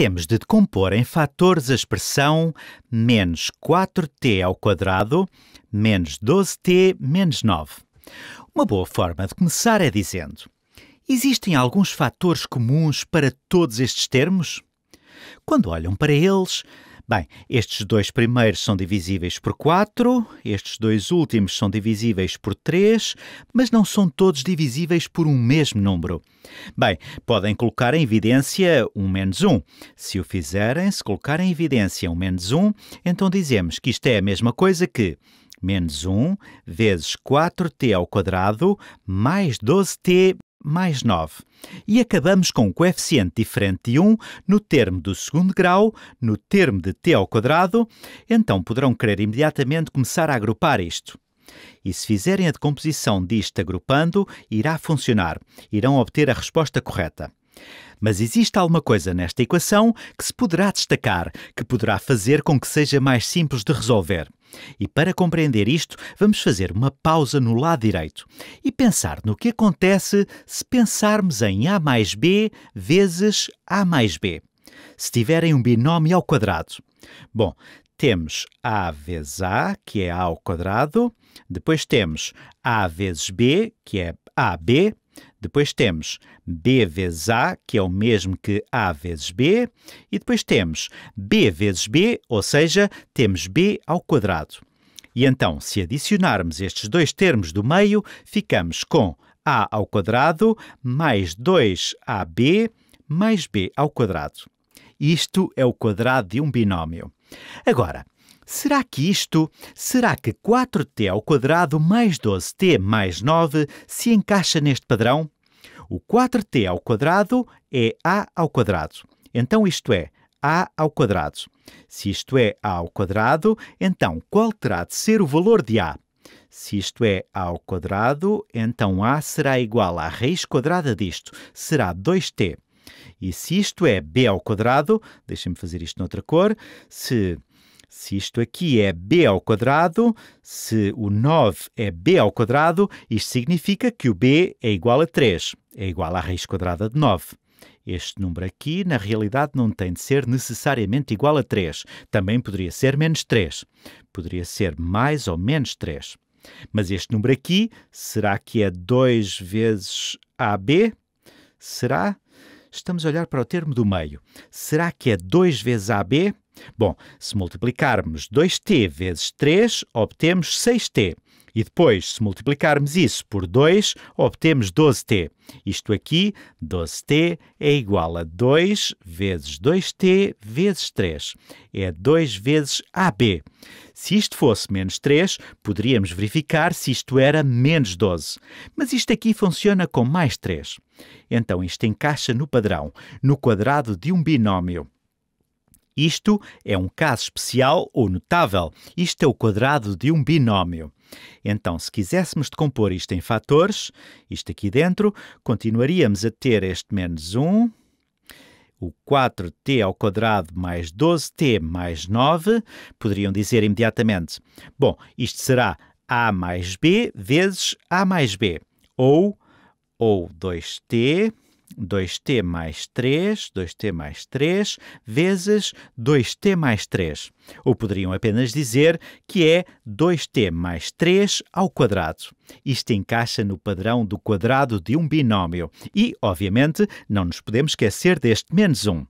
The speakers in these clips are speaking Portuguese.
temos de decompor em fatores a expressão menos 4t ao quadrado menos 12t menos 9. Uma boa forma de começar é dizendo Existem alguns fatores comuns para todos estes termos? Quando olham para eles, Bem, estes dois primeiros são divisíveis por 4, estes dois últimos são divisíveis por 3, mas não são todos divisíveis por um mesmo número. Bem, podem colocar em evidência 1 menos 1. Se o fizerem, se colocar em evidência 1 menos 1, então dizemos que isto é a mesma coisa que menos 1 vezes 4t ao quadrado mais 12t mais 9. E acabamos com um coeficiente diferente de 1 no termo do segundo grau, no termo de t ao quadrado, então poderão querer imediatamente começar a agrupar isto. E se fizerem a decomposição disto agrupando, irá funcionar. Irão obter a resposta correta. Mas existe alguma coisa nesta equação que se poderá destacar, que poderá fazer com que seja mais simples de resolver. E para compreender isto, vamos fazer uma pausa no lado direito e pensar no que acontece se pensarmos em A mais B vezes A mais B. Se tiverem um binómio ao quadrado. Bom, temos A vezes A, que é A ao quadrado, depois temos A vezes B, que é AB, depois temos B vezes A, que é o mesmo que A vezes B. E depois temos B vezes B, ou seja, temos B ao quadrado. E então, se adicionarmos estes dois termos do meio, ficamos com a ao quadrado mais 2ab mais b ao quadrado. Isto é o quadrado de um binómio. Agora, Será que isto? Será que 4t ao quadrado mais 12t mais 9 se encaixa neste padrão? O 4t ao quadrado é a ao quadrado. Então isto é a ao quadrado. Se isto é a ao quadrado, então qual terá de ser o valor de a? Se isto é a ao quadrado, então a será igual à raiz quadrada disto, será 2t. E se isto é b ao quadrado, deixem-me fazer isto noutra cor, se se isto aqui é b ao quadrado, se o 9 é b ao quadrado, isto significa que o b é igual a 3, é igual à raiz quadrada de 9. Este número aqui, na realidade, não tem de ser necessariamente igual a 3. Também poderia ser menos 3. Poderia ser mais ou menos 3. Mas este número aqui, será que é 2 vezes AB? Será? Estamos a olhar para o termo do meio. Será que é 2 vezes AB? Bom, se multiplicarmos 2t vezes 3, obtemos 6t. E depois, se multiplicarmos isso por 2, obtemos 12t. Isto aqui, 12t é igual a 2 vezes 2t vezes 3. É 2 vezes AB. Se isto fosse menos 3, poderíamos verificar se isto era menos 12. Mas isto aqui funciona com mais 3. Então isto encaixa no padrão, no quadrado de um binómio. Isto é um caso especial ou notável. Isto é o quadrado de um binómio. Então, se quiséssemos decompor isto em fatores, isto aqui dentro, continuaríamos a ter este menos 1, o 4t ao quadrado mais 12t mais 9, poderiam dizer imediatamente, bom, isto será a mais b vezes a mais b, ou, ou 2t 2t mais 3, 2t mais 3, vezes 2t mais 3. Ou poderiam apenas dizer que é 2t mais 3 ao quadrado. Isto encaixa no padrão do quadrado de um binómio e, obviamente, não nos podemos esquecer deste menos 1.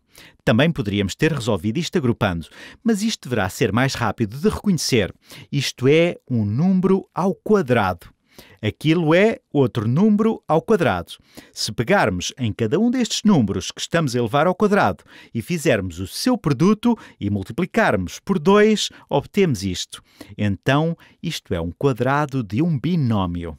Também poderíamos ter resolvido isto agrupando, mas isto deverá ser mais rápido de reconhecer. Isto é um número ao quadrado. Aquilo é outro número ao quadrado. Se pegarmos em cada um destes números que estamos a elevar ao quadrado e fizermos o seu produto e multiplicarmos por 2, obtemos isto. Então, isto é um quadrado de um binómio.